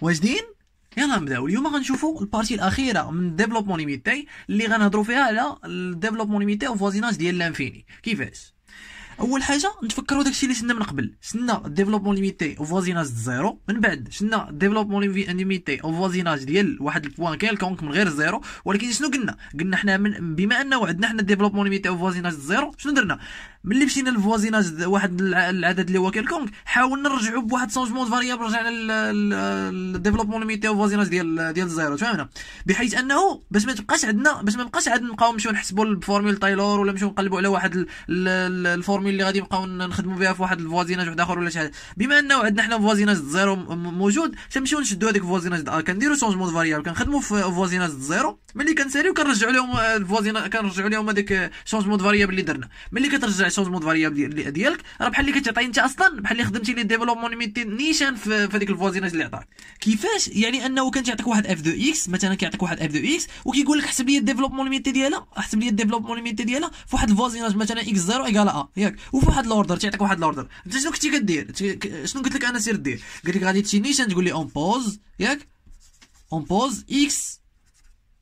واجدين يلا نبداو اليوم غنشوفوا البارتي الاخيره من ديفلوبمون ليميتي اللي غنهضروا فيها على ديفلوبمون ليميتي وفوازيناج ديال لانفيني كيفاش اول حاجه نتفكروا داكشي اللي شفنا من قبل شفنا ديفلوبمون ليميتي او فوازيناج زيرو من بعد شفنا ديفلوبمون ليميتي او فوازيناج ديال واحد البوان كالكونك من غير زيرو ولكن شنو قلنا قلنا حنا من بما انه عندنا حنا ديفلوبمون ليميتي او فوازيناج زيرو شنو درنا ملي مشينا للفوازيناج واحد العدد اللي هو كالكونك حاولنا نرجعوا بواحد سونجمون فاريابل رجعنا للديفلوبمون ليميتي او فوازيناج ديال ديال زيرو فهمنا بحيث انه باش ما تبقاش عندنا باش ما نبقاش عاد نبقاو نمشيو نحسبوا الفورميل تايلور ولا نمشيو نقلبوا على واحد الفورميل الحكومي اللي غادي نبقاو نخدموا بها في واحد الفوازيناج واحد اخر ولا شي حاجه بما انه عندنا حنا فوازيناج زيرو موجود تنمشيو نشدوا هذيك فوازيناج ا آه، كنديروا شونجمون فاريابل كنخدموا في فوازيناج زيرو ملي كنساليو كنرجعوا لهم آه، الفوازينا كنرجعوا لهم هذاك شونجمون فاريابل اللي درنا ملي كترجع شونجمون فاريابل ديالك راه بحال اللي كتعطي انت اصلا بحال اللي خدمتي لي ديفلوبمون ليميتي نيشان في هذيك الفوازيناج اللي عطاك كيفاش يعني انه كان تيعطيك واحد اف دو اكس مثلا كيعطيك واحد اف دو اكس وكيقول لك حسب لي الديفلوبمون ليميتي ديالها حسب لي الديفلوبمون ليميتي ديالها في واحد الفوازيناج مثلا اكس زيرو ايكال ا ياك وفي واحد الاوردر تيعطيك واحد الاوردر انت شنو كنتي كدير شنو قلت لك انا سير دير قال لك غادي تشي نيشان تقول لي اون بوز ياك اون بوز اكس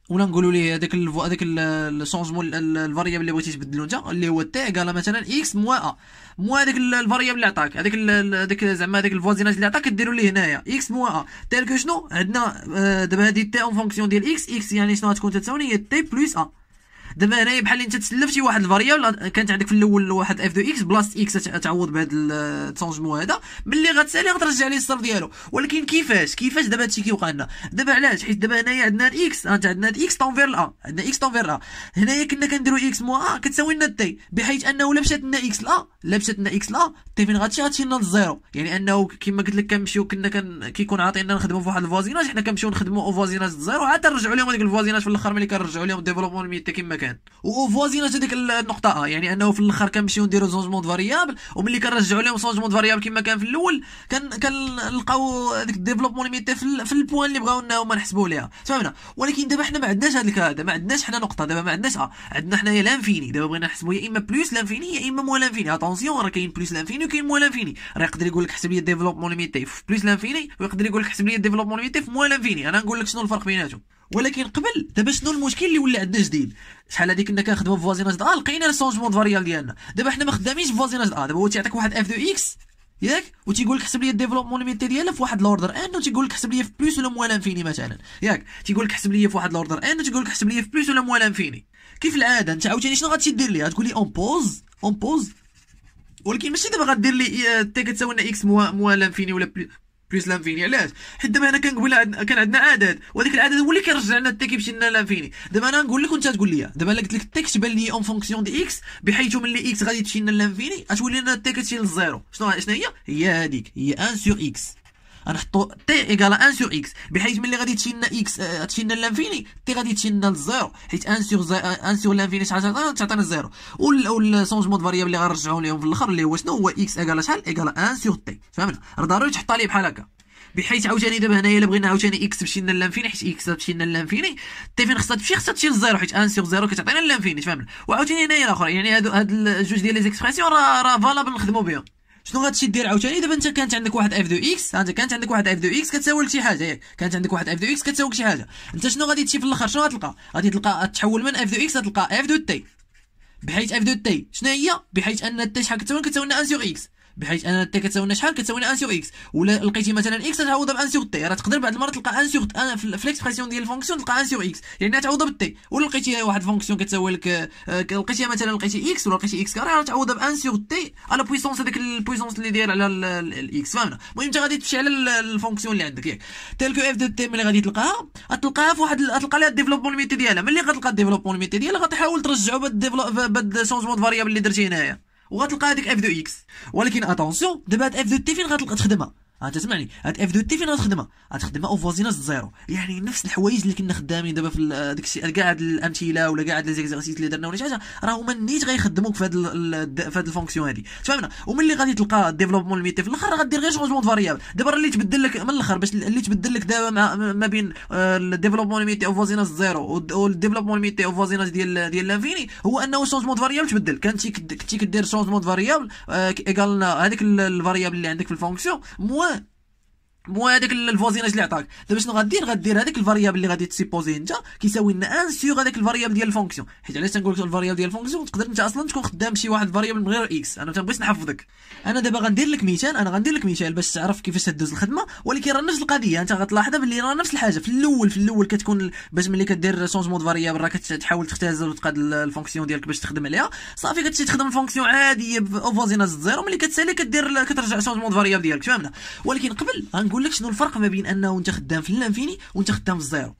ولا نقولوا ليه هذاك الفو هذاك الشونجمون الفاريابل اللي بغيتي تبدلو انت اللي هو تي قال مثلا اكس موا ا موا هذاك الفاريابل اللي عطاك هذاك هذاك زعما هذاك الفوازيناج اللي عطاك ديروا ليه هنايا اكس موا ا تالك شنو عندنا آه، دابا هذه تي اون فونكسيون ديال اكس اكس يعني شنو غتكون تساوي هي تي بلس ا دابا هنايا بحال انت تسلفتي واحد الفاريابل كانت عندك في الاول واحد اف دو اكس بلاصه اكس تعوض بهذا التونجمون هذا ملي غتسالي غترجع ليه الصرف ديالو ولكن كيفاش كيفاش دابا هادشي كيوقع لنا دابا علاش حيت دابا هنايا عندنا الاكس انت آه، عندنا الاكس طونفير لا عندنا اكس طونفير لا هنايا كنا كنديرو اكس مو ا كتساوي لنا تي بحيث انه لا مشات لنا اكس لا لا مشات لنا اكس لا تي فين غتمشي غتمشي لنا للزيرو يعني انه كما قلت لك كنمشيو كنا كن كيكون عاطينا نخدموا في واحد الفوازيناج حنا كنمشيو نخدموا فوازيناج الزيرو عاد نرجعو لهم ديك الفوازيناج في الاخر ملي كنرجعو لهم ديفلوبمون ميتا كما كان كان وفوازينات هذيك النقطه آه، يعني انه في الاخر كنمشيو نديرو زونجمون فاريابل وملي كنرجعو لهم زونجمون فاريابل كما كان في الاول كان كنلقاو هذيك الديفلوبمون ليميتي في, في البوان اللي بغاونا هما نحسبو ليها فهمنا ولكن دابا حنا ما عندناش هذيك هذا ما عندناش حنا نقطه دابا ما عندناش اه عندنا حنايا لانفيني دابا بغينا نحسبو يا اما بلوس لانفيني يا اما مو لانفيني اتونسيون راه كاين بلوس لانفيني وكاين مو لانفيني راه يقدر يقول لك حسب لي ديفلوبمون ليميتي في بلوس لانفيني ويقدر يقول لك حسب لي ديفلوبمون ليميتي في مو لانفيني انا نقول لك شنو الفرق بيناتهم ولكن قبل دابا شنو المشكل اللي ولا عندنا جديد شحال هذيك كنا كنخدموا في فوازيناج اه لقينا الشونجمون فاريال ديالنا دابا حنا ما خدامينش في فوازيناج اه دابا هو تيعطيك واحد اف دو اكس ياك وتيقول لك حسب لي الديفلوبمون ليميتي ديالها في واحد الاوردر ان وتيقول لك حسب لي في بلوس ولا موال انفيني مثلا ياك تيقول لك حسب لي في واحد الاوردر ان وتيقول لك حسب لي في بلوس ولا موال انفيني كيف العاده انت عاوتاني شنو غادي دير لي غتقول لي اون بوز اون بوز ولكن ماشي دابا غدير لي تي آه، كتساوي لنا اكس موال انفيني ولا بليس لانفيني علاش حيت دابا انا كنقول كان عندنا عدد وهاديك العدد هو اللي كيرجع لنا التيك يمشي لنا لانفيني دابا انا نقول لك وانت تقول لي دابا انا قلت لك التيك بان لي اون فونكسيون دي اكس بحيث ملي اكس غادي تمشي لنا لانفيني غتولي لنا التيك تمشي للزيرو شنو شنو هي هي هذيك هي ان سور اكس غنحطو تي ايكال 1 سور اكس بحيث ملي غادي تشيلنا اكس آه، تشيلنا لانفيني تي غادي تشيلنا للزيرو حيت 1 سور 1 سور لانفيني شحال آه، تعطينا الزيرو والسونجمون فاريابل اللي غنرجعو لهم في الاخر اللي هو شنو هو اكس ايكال شحال ايكال 1 سور تي فهمنا راه ضروري تحطها عليه بحال هكا بحيث عاوتاني دابا هنايا الا بغينا عاوتاني اكس تمشي لنا لانفيني حيت اكس تمشي لنا لانفيني تي فين خصها تمشي خصها تمشي للزيرو حيت ان سيغ زيرو كتعطينا لانفيني فهمنا وعاوتاني هنايا الاخر يعني هاد الجوج ديال لي زيكسبرسيون راه راه فالابل نخدمو بهم شنو غتمشي دير عاوتاني دابا انت كانت عندك واحد اف دو اكس انت كانت عندك واحد اف دو اكس كتساوي لك شي حاجه ياك كانت عندك واحد اف دو اكس كتساوي لك شي حاجه انت شنو غادي تشي في الاخر شنو غتلقى غادي تلقى تحول من اف دو اكس غتلقى اف دو تي بحيث اف دو تي شنو هي بحيث ان تي شحال كتساوي كتساوي لنا ان سيغ اكس بحيث ان تي كتساوينا شحال كتساوينا ان سيغ اكس ولا لقيتي مثلا اكس تعوضها بان سيغ تي راه تقدر بعض المرات تلقى ان سيغ في ليكسبرسيون ديال الفونكسيون تلقى ان سيغ اكس يعني تعوضها بالتي ولا لقيتي واحد الفونكسيون كتساوي لك آه، لقيتيها مثلا لقيتي اكس ولا لقيتي اكس كاري راه تعوضها بان سيغ تي على بويسونس هذيك البويسونس اللي داير على الاكس فهمنا المهم انت غادي تمشي على الفونكسيون اللي عندك ياك تيل كو اف دو تي ملي غادي تلقاها غتلقاها في واحد غتلقى لها الديفلوبمون ميتي ديالها ملي غتلقى الديفلوبمون ميتي ديالها غتحاول ترجعو بهاد بهاد شونجمون فاريابل اللي درتي هنايا وغتلقى هذيك اف دو اكس ولكن اتونسيون دابا هاد اف دو تي فين غتخدمها تخدمها آه، تسمعني هاد آه، اف دو تي فين غتخدمها آه، غتخدمها او فوازيناج زيرو يعني نفس الحوايج اللي كنا خدامين دابا في داك الشيء كاع هاد الامثله ولا كاع هاد ليزيكزارسيس اللي درنا ولا شي حاجه راه هما نيت غيخدموك في هاد في هاد الفونكسيون هادي تفهمنا وملي غادي تلقى ديفلوبمون ميتي في الاخر غدير غير شونجمون فاريابل دابا اللي تبدل لك من الاخر باش اللي تبدل لك دابا ما بين الديفلوبمون ميتي او فوازيناج زيرو والديفلوبمون ميتي او فوازيناج ديال ديال لانفيني هو انه شونجمون فاريابل تبدل كان تي كدير شونجمون فاريابل ايكال هذيك الفاريابل اللي عندك في الفونكسيون مو هذاك الفوزيناج اللي عطاك دابا شنو غدير غدير هذاك الفاريابل اللي غادي تسيبوزي انت كيساوي لنا ان سيغ هذاك الفاريابل ديال الفونكسيون حيت علاش تنقول لك الفاريابل ديال الفونكسيون تقدر انت اصلا تكون خدام شي واحد الفاريابل من غير اكس انا تنبغيش نحفظك انا دابا غندير لك مثال انا غندير لك مثال باش تعرف كيفاش تدوز الخدمه ولكن راه نفس القضيه انت غتلاحظها باللي راه نفس الحاجه في الاول في الاول كتكون باش ملي كدير شونجمون فاريابل راه كتحاول تختزل وتقاد الفونكسيون ديالك باش تخدم عليها صافي كتمشي تخدم الفونكسيون عاديه بفوزيناج زيرو ملي كتسالي كدير كترجع شونجمون فاريابل ديالك فهمنا ولكن قبل غنقول نقول لك شنو الفرق ما بين انه انت خدام في اللانفيني وانت خدام في الزيرو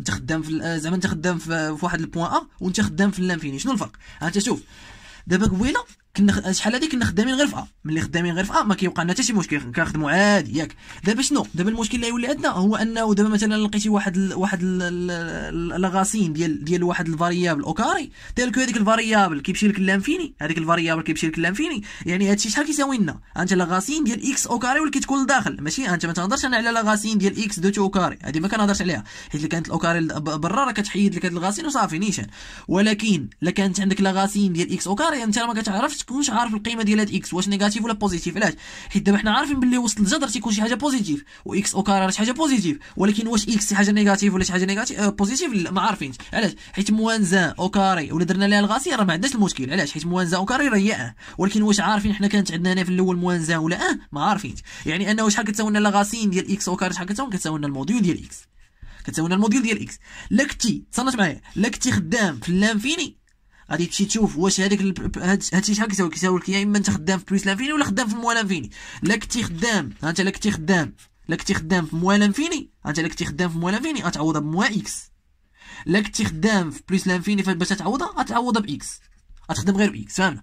انت خدام في آه، زعما انت خدام في واحد البوان ا وانت خدام في اللانفيني شنو الفرق انت شوف دابا قبيله كنا شحال هذيك كنا خدامين غير في ا ملي خدامين غير في ا ما كيوقع لنا حتى شي مشكل كنخدموا عادي ياك دابا شنو دابا المشكل اللي يولي عندنا هو انه دابا مثلا لقيتي واحد ال واحد لاغاسين ديال ديال واحد الفاريابل اوكاري دير لك هذيك الفاريابل كيمشي لك لانفيني هذيك الفاريابل كيمشي لك لانفيني يعني هادشي شحال كيساوي لنا انت لاغاسين ديال اكس اوكاري واللي كتكون لداخل ماشي انت ما تهضرش انا على لاغاسين ديال اكس دو تو اوكاري هذه ما كنهضرش عليها حيت اللي كانت الاوكاري برا راه كتحيد لك هاد الغاسين وصافي نيشان ولكن الا كانت عندك لاغاسين ديال اكس اوكاري انت ما كتعرفش تكونش عارف القيمه ديال هاد اكس واش نيجاتيف ولا بوزيتيف علاش حيت دابا حنا عارفين باللي وسط الجذر تيكون شي حاجه بوزيتيف واكس او شي حاجه بوزيتيف ولكن واش اكس شي حاجه نيجاتيف ولا شي حاجه نيجاتيف آه بوزيتيف لا ما عارفينش علاش حيت موانزا او كاري ولا درنا لها الغاسي راه ما عندناش المشكل علاش حيت موانزا او كاري راه هي اه ولكن واش عارفين حنا كانت عندنا هنا في الاول زان ولا اه ما عارفينش يعني انه شحال كتساوي لنا لاغاسين ديال اكس او كاري شحال كتساوي كتساوي لنا الموديول ديال اكس كتساوي لنا الموديول ديال اكس لا كنتي تصنت معايا لا كنتي خدام في اللانفيني غادي تمشي تشوف واش هذاك هادشي شحال كيساوي كيساوي لك يا اما انت خدام في بلوس لانفيني ولا خدام في موال لانفيني لا كنتي خدام انت لا كنتي خدام لا كنتي خدام في موال لانفيني انت لا كنتي خدام في موال لانفيني غتعوضها بموا اكس لا كنتي خدام في بلوس لانفيني فاش باش تعوضها غتعوضها باكس غتخدم غير باكس فهمنا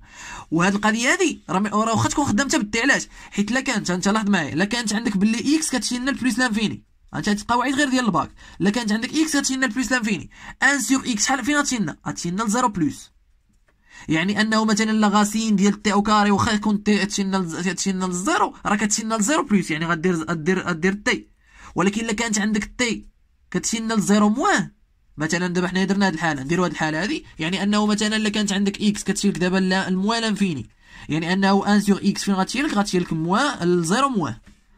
وهاد القضيه هادي راه واخا تكون خدام تبدي علاش حيت لا كانت انت لاحظ معايا لا كانت عندك باللي اكس كتشي لنا بلوس لانفيني انت تبقى غير ديال الباك لا كانت عندك اكس غتشيل لنا بلوس لانفيني ان سيغ اكس شحال فين غتشيل لنا غتشيل لنا لزيرو بلوس يعني انه مثلا لا غاسين ديال تي او كاري واخا تي تشينا تشينا للزيرو راه كتشينا للزيرو بلوس يعني غدير دير دير تي ولكن الا كانت عندك تي كتشينا للزيرو موان مثلا دابا حنا درنا هاد الحاله نديروا هاد الحاله هذه يعني انه مثلا الا كانت عندك اكس كتشيلك دابا الموان انفيني يعني انه ان سور اكس فين غتشيلك غتشيلك موان للزيرو موان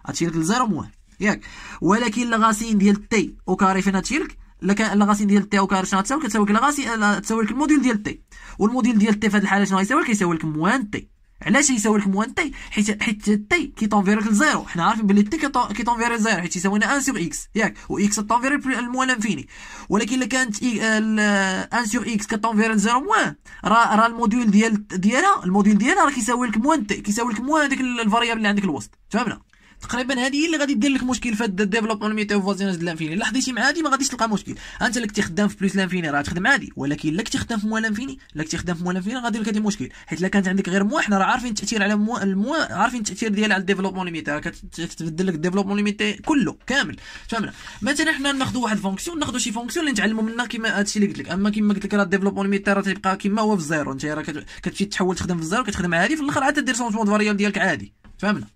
غتشيلك للزيرو موان ياك ولكن لا غاسين ديال تي او كاري فين غتشيلك لا لاغاسي ديال تي او كار شنو غتساوي كتساوي لك لاغاسي آه، تساوي لك الموديل ديال تي والموديل ديال تي في هذه الحاله شنو غيساوي لك يساوي لك موان تي علاش يساوي لك موان تي حيت حيت تي كيطونفيري لزيرو حنا عارفين بلي تي كيطونفيري لزيرو حيت يساوينا ان سور اكس ياك واكس طونفيري الموان انفيني ولكن الا كانت آه، آه، ان سور اكس كطونفيري لزيرو موان راه راه الموديول ديال ديالها الموديول ديالها راه كيساوي لك موان تي كيساوي لك موان هذيك الفاريابل اللي عندك الوسط فهمنا تقريبا هذه هي اللي غادي دير لك مشكل في هذا الديفلوبمون ميتا فوازيناج ديال لانفيني الا حديتي مع هذه ما غاديش تلقى مشكل انت لك تخدم في بلوس لانفيني راه تخدم عادي ولكن لك تخدم في موال انفيني لك تخدم في موال لانفيني غادي لك هذه مشكل حيت الا كانت عندك غير مو حنا راه عارفين التاثير على مو, المو... عارفين التاثير ديالها على الديفلوبمون ميتا راه كتبدل لك الديفلوبمون ميتا كله كامل فهمنا مثلا حنا ناخذ واحد فونكسيون ناخذ شي فونكسيون اللي نتعلموا منها كما هادشي اللي قلت لك اما كما قلت لك راه الديفلوبمون ميتا راه تيبقى كما هو في الزيرو انت راه كتمشي تحول تخدم في الزيرو كتخدم عادي في الاخر عاد تدير سونجمون دو فاريابل ديالك عادي فهمنا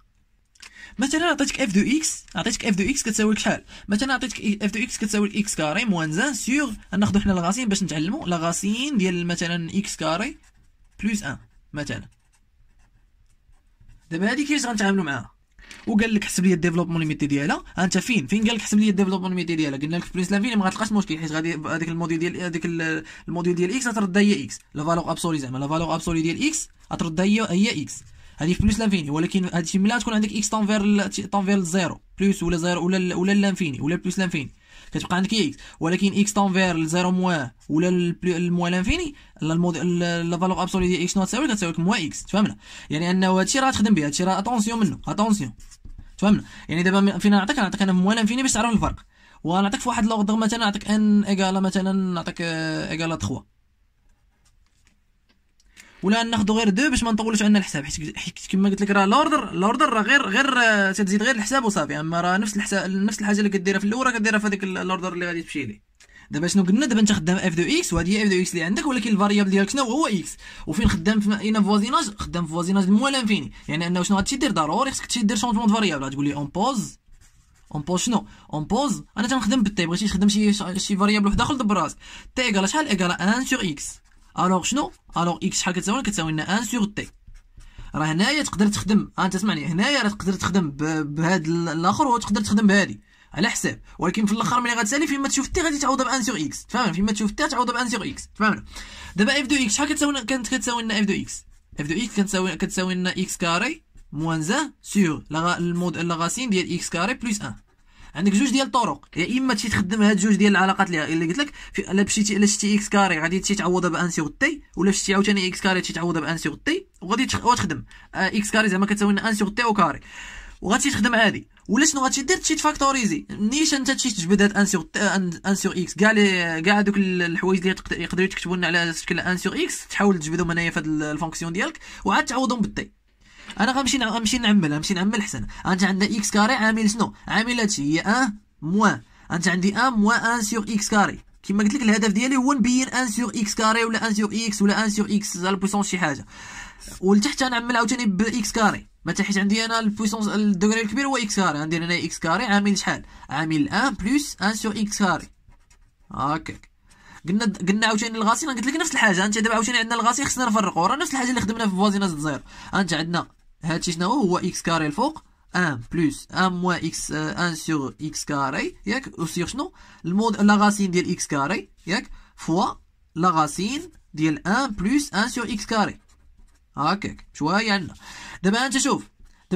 مثلا عطيتك اف دو اكس عطيتك اف دو اكس كتساوي لك شحال مثلا عطيتك اف دو اكس كتساوي لك اكس كاري موان زان سيغ ناخذ حنا الغاسين باش نتعلموا لاغاسين ديال مثلا اكس كاري بلوس ان مثلا دابا هادي كيفاش غنتعاملوا معاها وقال لك حسب لي الديفلوبمون ليميتي ديالها انت فين فين قال لك حسب لي الديفلوبمون ليميتي ديالها قلنا لك في بريس لافين ما غتلقاش مشكل حيت غادي هذيك الموديل ديال هذيك الموديل ديال اكس غتردها هي اكس لا فالور ابسولي زعما لا فالور ابسولي ديال اكس غتردها هي هي اكس هذه بلس لانفيني ولكن هادشي ملي تكون عندك اكس تنفير تنفير للزيرو بلس ولا زيرو ولا ولا لانفيني ولا بلس لانفيني كتبقى عندك اكس ولكن اكس تنفير لزيرو موا ولا الموا لانفيني لا فالور ابسولي ديال اكس شنو تساوي كتساوي لك موا اكس تفهمنا يعني انه هادشي راه تخدم به هادشي راه اتونسيون منه اتونسيون تفهمنا يعني دابا فين نعطيك نعطيك انا موا لانفيني باش تعرف الفرق ونعطيك في واحد لوغ مثلا نعطيك ان ايكالا مثلا نعطيك ايكالا 3 ولا ناخذ غير دو باش ما نطولوش عندنا الحساب حيت كما قلت لك راه الاوردر الاوردر راه غير غير آه، تزيد غير الحساب وصافي اما يعني راه نفس الحساب نفس الحاجه اللي كديرها في الاول راه كديرها في هذيك الاوردر اللي غادي تمشي ليه دابا شنو قلنا دابا انت خدام اف دو اكس وهذه هي اف دو اكس اللي عندك ولكن الفاريابل ديالك شنو هو اكس وفين خدام في اين فوازيناج خدام في فوازيناج الموال انفيني يعني انه شنو غادي دير ضروري خصك تدير دير شونجمون فاريابل غتقول لي اون بوز اون بوز شنو اون بوز انا تنخدم بالتي بغيتي تخدم شي شي فاريابل وحده اخرى دبر راسك تي ايكال شحال ايكال ان سور اكس الوغ شنو الوغ اكس شحال كتساوي كتساوي لنا ان سيغ تي راه هنايا تقدر تخدم آه، انت سمعني هنايا راه تقدر تخدم بهذا الاخر وتقدر تخدم بهذه على حساب ولكن في الاخر ملي غتسالي فيما تشوف تي غادي تعوضها بان سيغ اكس تفهم فيما تشوف تي تعوضها بان سيغ اكس تفهم دابا اف دو اكس شحال كتساوي كانت كتساوي لنا اف دو اكس اف دو اكس كتساوي كتساوي لنا اكس كاري موان زان سيغ المود لا غاسين ديال اكس كاري بلس ان عندك جوج ديال الطرق يا يعني اما تخدم هاد جوج ديال العلاقات اللي قلت لك الا مشيتي الا شتي اكس كاري غادي تمشي تعوضها بان سي تي ولا شتي عاوتاني اكس كاري تمشي تعوضها بان سي تي وغادي تخدم آه، اكس كاري زعما كتساوي ان سي تي وكاري وغادي تخدم عادي ولا شنو غادي دير تشي تفاكتوريزي نيش انت تشي تجبد هاد ان سيغ ان سيغ اكس كاع كاع هادوك الحوايج اللي يقدروا يكتبوا لنا على شكل ان سيغ اكس تحاول تجبدهم هنايا في هاد الفونكسيون ديالك وعاد تعوضهم بالتي انا غنمشي نمشي نعمل غنمشي نعمل حسن انت عندنا اكس كاري عامل شنو عامل هادشي هي ان موان انت عندي ان موان ان سيغ اكس كاري كما قلت لك الهدف ديالي هو نبين ان سيغ اكس كاري ولا ان سيغ اكس ولا ان سيغ اكس على بويسونس شي حاجه ولتحت غنعمل عاوتاني باكس كاري ما حيت عندي انا البويسونس الدوغري الكبير هو اكس كاري غندير هنا اكس كاري عامل شحال عامل ان بلس ان سيغ اكس كاري هاكاك قلنا قلنا عاوتاني الغاسي قلت لك نفس الحاجه انت دابا عاوتاني عندنا الغاسي خصنا نفرقوا راه نفس الحاجه اللي خدمنا في فوازيناج زيرو انت عندنا هادشي شنو هو اكس كاري الفوق آه، ان بلس ان موان اكس ان سور اكس كاري ياك وسيغ شنو المود لا غاسين ديال اكس كاري ياك فوا لا غاسين ديال ان بلس ان سور اكس كاري هاكاك شويه عندنا دابا انت شوف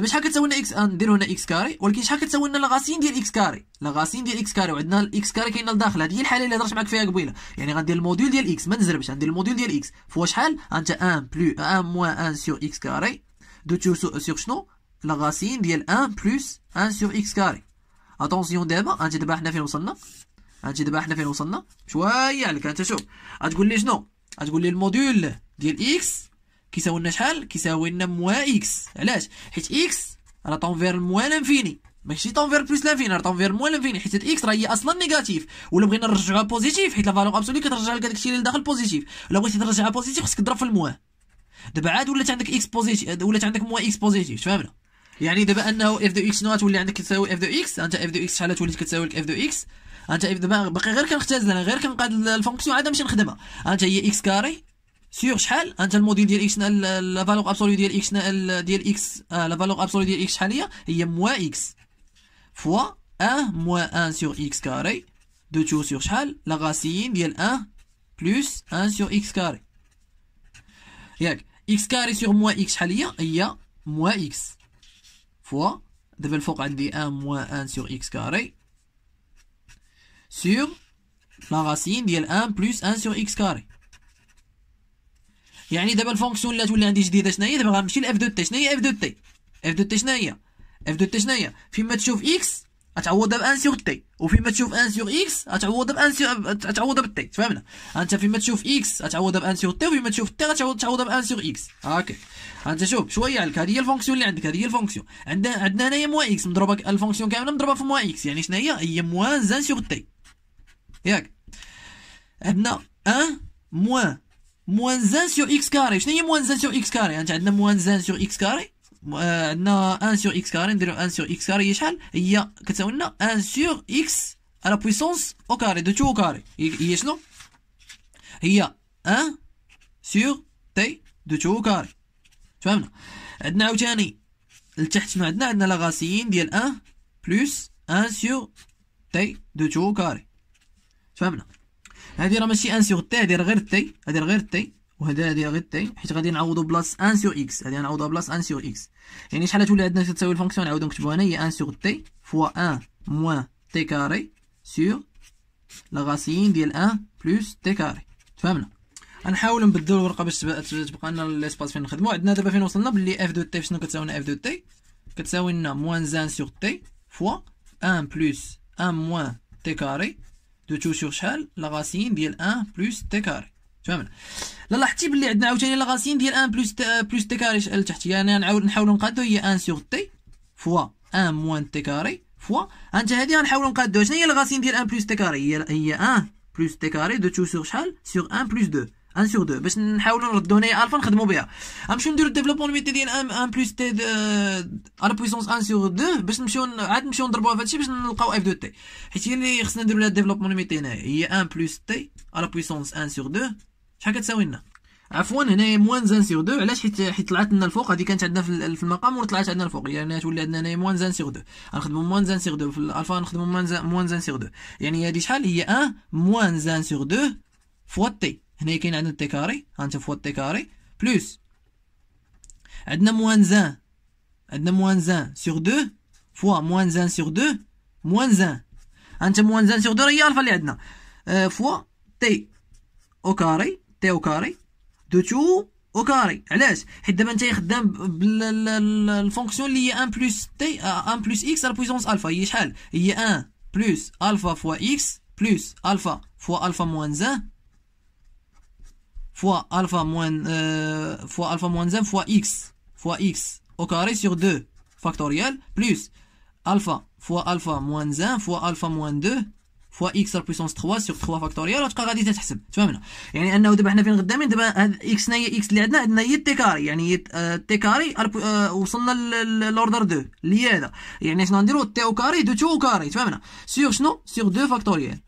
دابا طيب شحال كتساوي لنا اكس آه، ندير هنا اكس كاري ولكن شحال كتساوي لنا لاغاسين ديال اكس كاري لاغاسين ديال اكس كاري وعندنا الاكس كاري كاينه لداخل هذه هي الحاله اللي هضرت معك فيها قبيله يعني غندير الموديول ديال اكس ما نزربش غندير الموديول ديال اكس فوا شحال انت 1 بلو 1 موان 1 سيغ اكس كاري دو تو سيغ شنو لاغاسين ديال 1 بلوس 1 سيغ اكس كاري اتونسيون دابا انت دابا حنا فين وصلنا انت دابا حنا فين وصلنا شويه عليك انت شوف غتقول لي شنو غتقول لي الموديول ديال اكس كيساوي لنا شحال كيساوي لنا موا اكس علاش حيت اكس راه طونفير موا لانفيني ماشي طونفير بلس لانفيني راه طونفير موا لانفيني حيت هاد اكس راه هي اصلا نيجاتيف ولا بغينا نرجعوها بوزيتيف حيت لا فالور ابسولي كترجع لك داكشي الشيء اللي لداخل بوزيتيف الا بغيتي ترجعها بوزيتيف خصك تضرب في الموا دابا عاد ولات عندك اكس بوزيتيف ولات عندك موا اكس بوزيتيف فهمنا يعني دابا انه اف دو اكس نوات تولي عندك كتساوي اف دو اكس انت اف دو اكس شحال تولي كتساوي لك اف دو اكس انت دابا باقي غير كنختزل غير كنقاد الفونكسيون عاد نمشي نخدمها انت هي اكس كاري سيغ شحال انت الموديل ديال اكس لا فالور ابسولي ديال اكس ديال اكس لا فالور ابسولي ديال اكس شحال هي هي موا اكس فوا اه موا ان سيغ اكس كاري دو تو سيغ شحال لا غاسيين ديال ان بلوس ان سيغ اكس كاري ياك اكس كاري سيغ موا اكس شحال هي هي موا اكس فوا دابا الفوق عندي ان موا ان سيغ اكس كاري سيغ لا غاسيين ديال ان بلوس ان سيغ اكس كاري يعني دابا الفونكسيون اللي تولي عندي جديده شناهي دابا غنمشي لاف دو تي شناهي اف دو تي اف دو تي شناهي اف دو تي شناهي هي فيما تشوف اكس غتعوضها بان سيغ تي وفيما تشوف ان سيغ اكس غتعوضها بان سيغ غتعوضها بالتي تفهمنا انت فيما تشوف اكس غتعوضها بان سيغ تي وفيما تشوف تي غتعوضها بان سيغ اكس اوكي انت شوف شويه عليك هذه هي الفونكسيون اللي عندك هذه هي الفونكسيون عندنا عندنا هنايا موا اكس مضروبه الفونكسيون كامله مضروبه في موا اكس يعني شنو هي هي موان زان سيغ تي ياك عندنا ان موان موان زان سيغ اكس كاري شنو هي موان زان سيغ اكس كاري هانت عندنا موان زان سيغ اكس كاري عندنا ان سيغ اكس كاري نديرو ان سيغ اكس كاري هي شحال هي كتساوي لنا ان سيغ اكس على بويسونس او كاري دو تو او كاري هي شنو هي ان سيغ تي دو تو او كاري فهمنا عندنا عاوتاني لتحت شنو عندنا عندنا لاغاسيين ديال ان بلوس ان سيغ تي دو تو او كاري فهمنا هادي راه ماشي ان سيغ تي هادي راه غير تي هادي راه غير تي وهذا هادي غير تي حيت غادي نعوضو بلاص ان سيغ اكس هادي نعوضها بلاص ان سيغ اكس يعني شحال تولي عندنا تساوي الفونكسيون نعاودو نكتبوها هنا هي ان سيغ تي فوا ان موان تي كاري سيغ لا ديال ان بلوس تي كاري تفهمنا غنحاول نبدلو الورقه باش تبقى لنا ليسباس فين نخدمو عندنا دابا فين وصلنا بلي اف دو تي شنو كتساوي لنا اف دو تي كتساوي لنا موان زان سيغ تي فوا ان بلوس ان موان تي كاري دو تو سيغ شحال لاغاسين ديال ان بلوس تي كاري تماما لاحظتي بلي عندنا عاوتاني لاغاسين ديال ان بلوس بلوس تي كاري شحال تحت يعني غنعاود نحاولو نقادو هي ان سيغ تي فوا ان موان تي كاري فوا هانت هادي غنحاولو نقادو شناهي هي لاغاسين ديال ان بلوس تي كاري هي ان بلوس تي كاري دو تو سيغ شحال سيغ ان بلوس دو ان سور دو باش نحاولوا نردوا هنايا الفا نخدموا بها نمشيو نديروا ديفلوبمون ميتي ديال ام ان بلس تي على بويسونس ان سور دو باش نمشيو عاد نمشيو نضربوها فهادشي باش نلقاو اف دو تي حيت هي اللي خصنا نديروا لها ديفلوبمون ميتي هنايا هي ان بلس تي على بويسونس ان سور دو شحال كتساوي لنا عفوا هنايا موان زان سيغ دو علاش حيت حيت طلعت لنا الفوق هذه كانت عندنا في المقام وطلعت عندنا الفوق يعني تولي عندنا هنايا موان زان سيغ دو غنخدموا موان زان سيغ دو في الالفا نخدموا موان زان سيغ دو يعني هذه شحال هي ان موان زان سيغ دو فوا تي هنا كاين عندنا تي كاري فوا تي كاري بلوس عندنا موان زان عندنا موان زان سيغ دو فوا موان زان سيغ دو موان زان هانت موان زان سيغ دو هي الفا اللي عندنا فوا آه، تي او كاري تي او كاري دو تو او كاري علاش حيت دابا انت خدام بالفونكسيون اللي هي ان بلوس تي ان بلوس اكس على بويسونس الفا هي شحال هي ان بلوس الفا فوا اكس بلوس الفا فوا الفا موان زان فوا الفا موان فوا الفا موان زان فوا اكس فوا اكس او كاري سيغ دو فاكتوريال بلوس الفا فوا الفا موان زان فوا الفا موان دو فوا اكس على بويسونس 3 سيغ تخوا فاكتوريال وتبقى غادي تتحسب تفهمنا يعني انه دابا حنا فين غدامين دابا هاد اكس هنايا اكس اللي عندنا عندنا هي تي كاري يعني تي كاري وصلنا لوردر دو اللي هي هذا يعني شنو غنديرو تي او كاري دو تو او كاري تفهمنا سيغ شنو سيغ دو فاكتوريال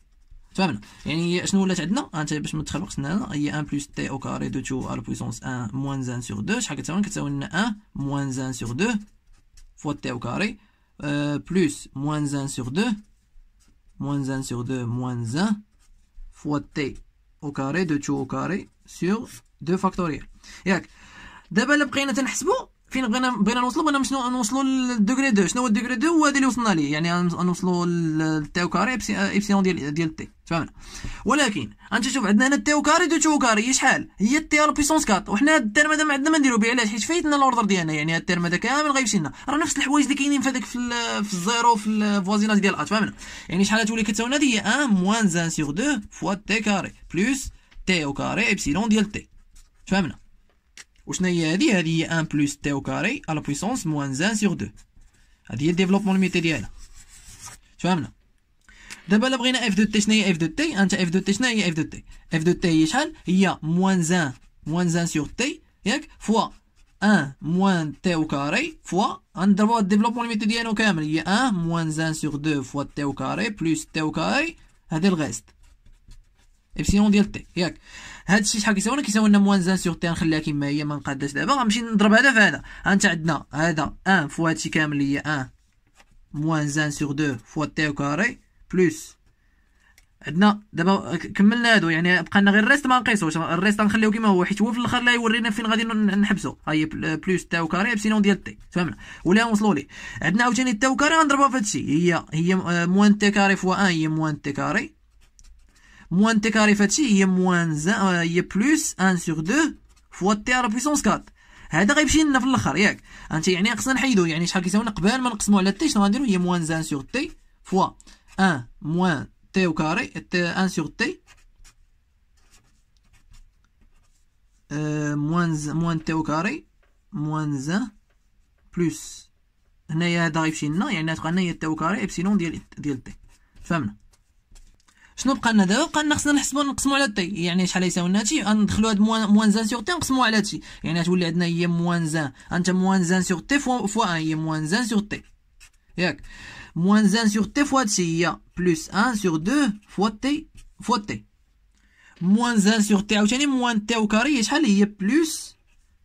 فهمنا يعني شنو ولات عندنا انت باش ما تخلقش هنا هي 1 بلس تي او كاري دو تو ا بويسونس 1 موان زان سور 2 شحال كتساوي كتساوي لنا 1 موان زان سور 2 فوا تي او كاري بلس موان زان سور 2 موان زان سور 2 موان زان فوا تي او كاري دو تو او كاري سور 2 فاكتوريال ياك دابا الا بقينا تنحسبوا فين بغينا بغينا نوصلوا بغينا شنو نوصلوا للدوغري دو شنو هو الدوغري دو هو هذا اللي وصلنا ليه يعني نوصلوا للتاو كاري ايبسيلون ديال ديال تي تفهمنا ولكن انت شوف عندنا هنا التاو كاري دو تو كاري شحال هي تي على بيسونس 4 وحنا هاد الترم هذا ما عندنا ما نديرو به علاش حيت فايتنا الاوردر ديالنا يعني هاد الترم هذا كامل غيمشي لنا راه نفس الحوايج اللي كاينين في هذاك في, في الزيرو في الفوازيناج ديال ا تفهمنا يعني شحال تولي كتساوي هذه هي 1 موان زان سيغ 2 فوا تي كاري بلوس تي او كاري ايبسيلون ديال تي فهمنا Ou je ne sais e, 1 plus t au carré à la puissance moins 1 sur 2. C'est le développement limité e de Tu vois, D'abord, il y a f de e t, f de t, entre f de t et f de t. F 2 t est chaleur, il y a moins 1, moins 1 sur t, fois 1, moins t au carré, fois, on a le développement limité de l'énergie au Il y a 1, moins 1 sur 2, fois t au carré, plus t au carré, et reste. Et puis, on dit le t. هذا الشيء شحال كيساوي لنا موان زان سيغ تي نخليها كيما هي ما نقادش دابا غنمشي نضرب هذا في هذا انت عندنا هذا ان فوا هادشي كامل هي ان موان زان سيغ دو فوا تي او كاري بلوس عندنا دابا كملنا هادو يعني بقى لنا غير الريست ما نقيسوش الريست غنخليو كيما هو حيت هو في الاخر لا يورينا فين غادي نحبسو ها هي بلوس تاو كاري بسينون ديال تي فهمنا ولا نوصلو ليه عندنا عاوتاني تاو كاري غنضربها في هادشي هي هي آه، موان تي كاري فوا ان هي موان تي كاري موان تي كاري فاتشي هي موان زا هي بلوس ان سوغ دو فوا تي على بويسونس كات هذا غيمشي لنا في الاخر ياك انت يعني خصنا نحيدو يعني شحال كيساوينا قبل ما نقسمو على تي شنو غنديرو هي موان زان سوغ تي فوا ان موان تي او كاري تي ان سوغ تي موان موان تي او كاري موان زان بلوس هنايا هذا غيمشي لنا يعني تبقى لنا هي تي او كاري ابسيلون ديال ديال تي فهمنا شنو بقى لنا دابا بقى لنا خصنا نحسبوا نقسموا على تي يعني شحال يساوي لنا تي ندخلوا هاد موان زان سيغ تي نقسموا على تي يعني تولي عندنا هي موان زان انت موان زان سيغ تي فوا ان هي موان زان سيغ تي ياك موان زان سيغ تي فوا تي هي بلوس ان سيغ دو فوا تي فوا تي موان زان سيغ تي عاوتاني موان تي او كاري شحال هي بلوس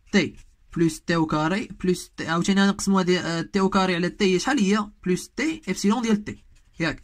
آه، تي بلوس تي او كاري بلوس تي عاوتاني نقسموا هادي تي او كاري على تي شحال هي بلوس تي ابسيلون ديال تي ياك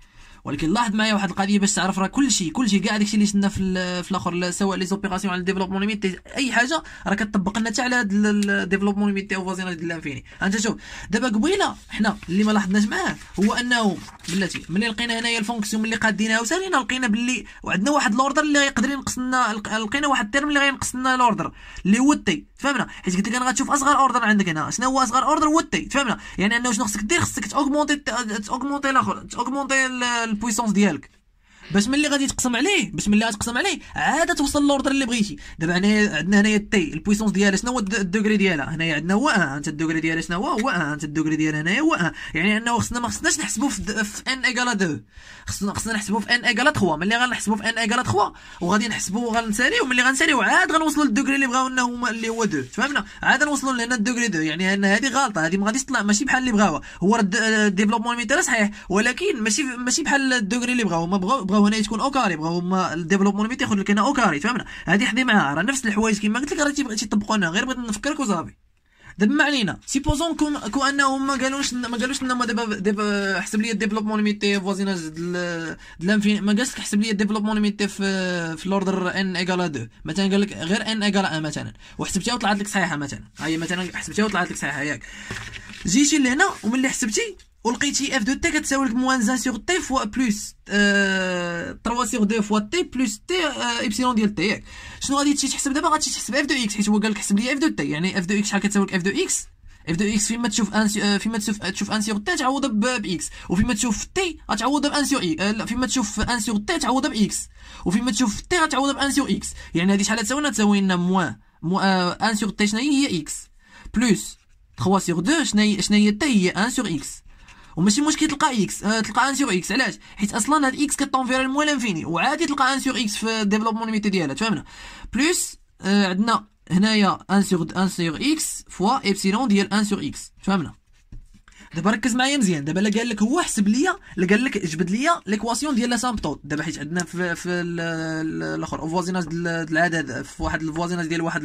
ولكن لاحظ معايا واحد القضيه باش تعرف راه كلشي كلشي كاع داكشي اللي شفنا في, في الاخر سواء لي زوبيراسيون على الديفلوبمون ليميتي اي حاجه راه كتطبق لنا حتى على الديفلوبمون ليميتي او فازينا ديال الانفيني انت شوف دابا قبيله حنا اللي ما لاحظناش معاه هو انه بلاتي ملي لقينا هنايا الفونكسيون ملي قاديناها وسالينا لقينا باللي عندنا واحد الاوردر اللي يقدر ينقص لنا لقينا واحد التيرم اللي غينقص لنا الاوردر اللي هو التي فهمنا حيت قلت لك انا غتشوف اصغر اوردر عندك هنا شنو هو اصغر اوردر هو التي فهمنا يعني انه شنو خصك دير خصك تاوغمونتي تاوغمونتي الاخر تاوغمونتي depois 11 ديالك باش ملي غادي تقسم عليه باش ملي غتقسم عليه عاد توصل لوردر اللي بغيتي دابا هنايا عندنا هنايا التي البويسونس ديالها شنو هو الدوغري ديالها هنايا عندنا هو اه انت الدوغري ديالها شنو هو هو اه انت الدوغري ديالها هنايا هو اه يعني انه خصنا ما خصناش نحسبوا في, ان ايكالا 2 خصنا خصنا نحسبوا في ان ايكالا 3 ملي غنحسبوا في ان ايكالا 3 وغادي نحسبوا وغنساليو ملي غنساليو عاد غنوصلوا للدوغري اللي بغاو لنا هما اللي هو 2 فهمنا عاد نوصلوا لهنا الدوغري 2 يعني ان هذه غلطه هذه ما غاديش تطلع ماشي بحال اللي بغاوها هو الديفلوبمون الميتال آه، صحيح ولكن ماشي ماشي بحال الدوغري اللي بغاو ما بغاو هنا تكون اوكاري يبغاو بغاو هما الديفلوبمون ميت ياخذ لك هنا اوكاري فهمنا هذه حدي معاها راه نفس الحوايج كيما قلت لك راه تيبغي تطبقوا هنا غير بغيت نفكرك وصافي دابا ما علينا سيبوزون كون كون انهم ما قالوش ما قالوش لنا دابا دابا حسب لي الديفلوبمون ليميتي فوازيناج دل ما قالش لك حسب لي الديفلوبمون ليميتي في في الاوردر ان ايكالا 2 مثلا قال لك غير ان ايكالا 1 مثلا وحسبتها وطلعت لك صحيحه مثلا هاي مثلا حسبتها وطلعت لك صحيحه ياك جيتي لهنا وملي حسبتي ولقيتي اف دو تي كتساوي لك موان زان سيغ تي فوا بلوس آه، تروا سيغ دو فوا تي بلوس تي ايبسيلون آه، ديال تي ياك شنو غادي تجي تحسب دابا غادي تحسب اف دو اكس حيت هو قال لك حسب لي اف دو تي يعني اف دو اكس شحال كتساوي لك اف دو اكس اف دو اكس فيما تشوف ان آه، فيما تشوف تشوف ان سيغ تي تعوضها باكس وفيما تشوف تي غتعوضها بان سيغ اي لا فيما تشوف ان سيغ تي تعوضها باكس وفيما تشوف تي غتعوضها بان سيغ اكس يعني هذه شحال تساوينا تساوينا موان ان سيغ تي شنو هي اكس بلوس 3 سيغ 2 شنو هي تي هي ان سيغ اكس وماشي مشكل تلقى اكس أه تلقى ان سيغ اكس علاش حيت اصلا هاد اكس كطون فيها الموال انفيني وعادي تلقى ان سيغ اكس في ديفلوبمون ليميتي ديالها تفهمنا بلوس أه عندنا هنايا ان سيغ ان سيغ اكس فوا ايبسيلون ديال ان سيغ اكس تفهمنا دابا ركز معايا مزيان دابا لا قال لك هو حسب ليا لا قال لك جبد ليا ليكواسيون ديال لاسامبتوت دابا حيت عندنا في في الاخر اوفوازيناج العدد في واحد الفوازيناج ديال واحد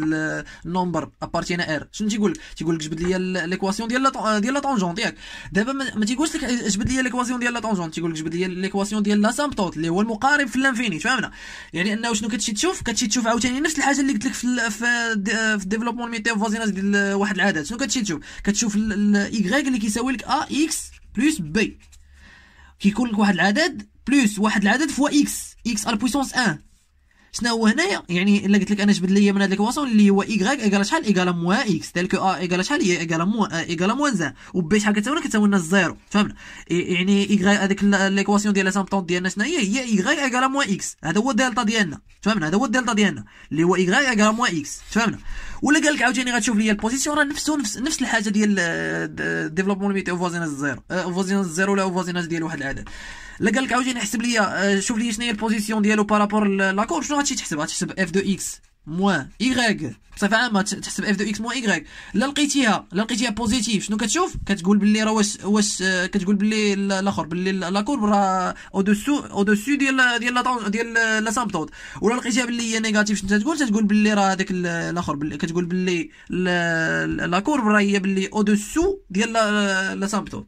النومبر ابارتينا ار شنو تيقول لك تيقول لك جبد ليا ليكواسيون ديال ديال لا طونجونت ياك دابا ما تيقولش لك جبد ليا ليكواسيون ديال لا طونجونت تيقول لك جبد ليا ليكواسيون ديال لاسامبتوت اللي هو المقارب في الانفينيت فهمنا يعني انه شنو كتمشي تشوف كتمشي تشوف عاوتاني نفس الحاجه اللي قلت لك في في ديفلوبمون ميتي فوازيناج ديال واحد العدد شنو كتمشي تشوف كتشوف الاي اللي كيساوي لك ا اكس بلوس بي كيكون لك واحد العدد بلوس واحد العدد فوا اكس اكس ا بويسونس 1 شناهو هنايا يعني الا قلت لك انا جبد ليا من هاد ليكواسيون اللي هو إيكغيك ايكال شحال ايكال موان اكس تالك ا ايكال شحال هي ايكال موان ايكال موان زان وبي شحال كتساوينا كتساوينا زيرو الزيرو فهمنا يعني إيكغيك هذيك ليكواسيون ديال لاسامبتون ديالنا شناهي هي إيكغيك ايكال موان اكس هذا هو الدلتا ديالنا فهمنا هذا هو الدلتا ديالنا اللي هو ايغريك ايكال موان اكس فهمنا ولا قال لك عاوتاني غتشوف لي البوزيسيون راه نفسه نفس نفس الحاجه ديال آه، ديفلوبمون ميتي او فوازيناج الزيرو او آه، فوازيناج الزيرو ولا او فوازيناج ديال واحد العدد لا قال لك عاوتاني حسب لي آه، شوف لي شنو هي البوزيسيون ديالو بارابور لاكور شنو غتمشي تحسب غاتحسب اف دو اكس موان ايغريك بصفه عامه تحسب اف دو اكس موان ايغريك لا لقيتيها لا لقيتيها بوزيتيف شنو كتشوف كتقول باللي راه واش واش كتقول باللي الاخر باللي لاكورب راه او دوسو او دوسو ديال ديال لا ديال لا سامبتود ولا لقيتيها باللي هي نيجاتيف شنو تقول تقول باللي راه هذاك الاخر كتقول باللي لاكورب راه هي باللي او دوسو ديال لا سامبتود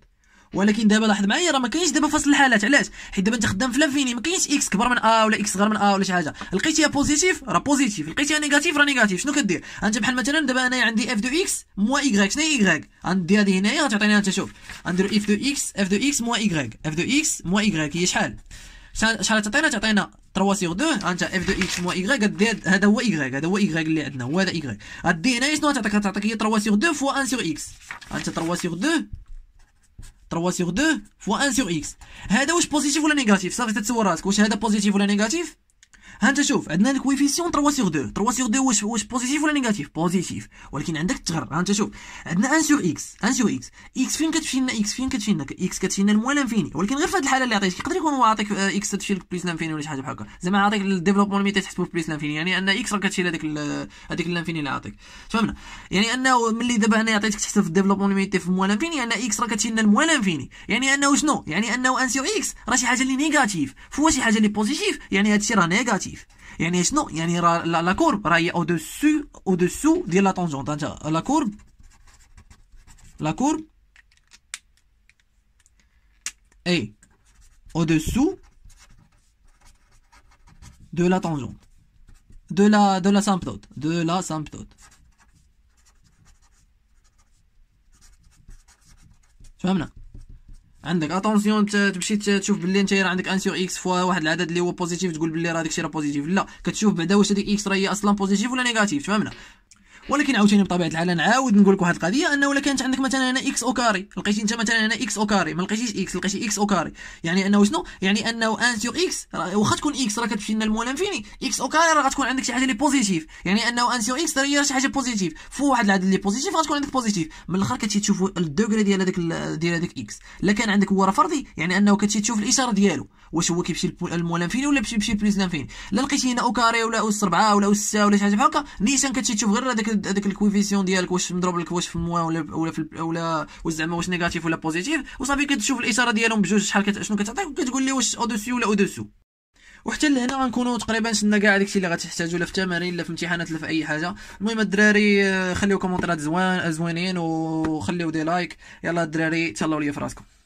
ولكن دابا لاحظ معايا راه ما كاينش دابا فصل الحالات علاش حيت دابا انت خدام في لافيني ما كاينش اكس كبر من ا ولا اكس صغر من ا ولا شي حاجه لقيتيها بوزيتيف راه بوزيتيف لقيتيها نيجاتيف راه نيجاتيف شنو كدير انت بحال مثلا دابا انا عندي اف دو اكس موا ايغريك شنو هي ايغريك عندي هذه هنايا غتعطيني انت شوف ندير اف دو اكس اف دو اكس موا ايغريك اف دو اكس موا ايغريك هي شحال شحال تعطينا تعطينا 3 سيغ 2 انت اف دو اكس موا ايغريك غدير هذا هو ايغريك هذا هو ايغريك اللي عندنا هو هذا ايغريك غدي هنايا شنو غتعطيك غتعطيك هي 3 سيغ 2 فوا 1 سيغ اكس انت 3 سيغ 2 3 سيغ 2 فوا 1 سيغ اكس هذا واش بوزيتيف ولا نيجاتيف صافي تتصور راسك واش هذا بوزيتيف ولا نيجاتيف ها انت شوف عندنا الكويفيسيون 3 سيغ 2 3 سيغ 2 واش واش بوزيتيف ولا نيجاتيف بوزيتيف ولكن عندك التغر ها انت شوف عندنا 1 سيغ اكس 1 سيغ اكس اكس فين كتمشي لنا اكس فين كتمشي لنا اكس كتمشي لنا الموال انفيني ولكن غير في هذه الحاله اللي عطيتك يقدر يكون هو عاطيك اكس تمشي لك بليس لانفيني ولا شي حاجه بحال هكا زعما عاطيك الديفلوبمون ميتا تحسبو بليس لانفيني يعني ان اكس راه كتشيل هذيك هذيك لانفيني اللي عاطيك تفهمنا يعني انه ملي دابا انا عطيتك تحسب الديفلوبمون ميتا في الموال انفيني ان اكس راه كتمشي لنا الموال انفيني يعني انه شنو يعني انه ان سيغ اكس راه شي حاجه اللي نيجاتيف فوا شي حاجه اللي بوزيتيف يعني هادشي راه نيجاتيف négatif. Yani, sinon, yani, la, la, la courbe est au-dessus au -dessous de la tangente. déjà la courbe, la courbe est au-dessous de la tangente. De la, de la symptote. De la symptote. Tu vois maintenant عندك اتونسيون تمشي تشوف باللي انت راه عندك ان سيغ اكس فوا واحد العدد اللي هو بوزيتيف تقول باللي راه داكشي راه بوزيتيف لا كتشوف بعدا واش هذيك اكس راه هي اصلا بوزيتيف ولا نيجاتيف تفهمنا ولكن عاوتاني بطبيعه الحال نعاود نقول لك واحد القضيه انه الا كانت عندك مثلا هنا اكس او كاري لقيتي انت مثلا هنا اكس او كاري ما لقيتيش اكس لقيتي اكس او كاري يعني انه شنو يعني انه ان سيغ اكس واخا تكون اكس راه كتمشي لنا المول انفيني اكس او كاري راه غتكون عندك شي حاجه لي بوزيتيف يعني انه ان سيغ اكس راه شي حاجه بوزيتيف فوق واحد العدد لي بوزيتيف غتكون عندك بوزيتيف من الاخر كتمشي تشوف الدوغري ديال هذاك ديال هذاك اكس الا كان عندك هو راه فردي يعني انه كتمشي تشوف الاشاره ديالو واش هو كيمشي المول انفيني ولا كيمشي بليس انفيني لا لقيتي هنا او كاري ولا اس 4 ولا اس 6 ولا شي حاجه بحال هكا نيشان كتمشي تشوف غير هذاك تحدد هذاك الكويفيسيون ديالك واش مضروب لك واش في الموان ولا ولا في ولا واش زعما واش نيجاتيف ولا بوزيتيف وصافي كتشوف الاشاره ديالهم بجوج شحال شنو كتعطيك وكتقول لي واش اودوسيو ولا اودوسو وحتى لهنا غنكونوا تقريبا شلنا كاع داكشي اللي غتحتاجوا لا في التمارين لا في امتحانات لا في اي حاجه المهم الدراري آه، خليو كومونتيرات زوين آه، زوينين وخليو دي لايك يلا الدراري تهلاو ليا في راسكم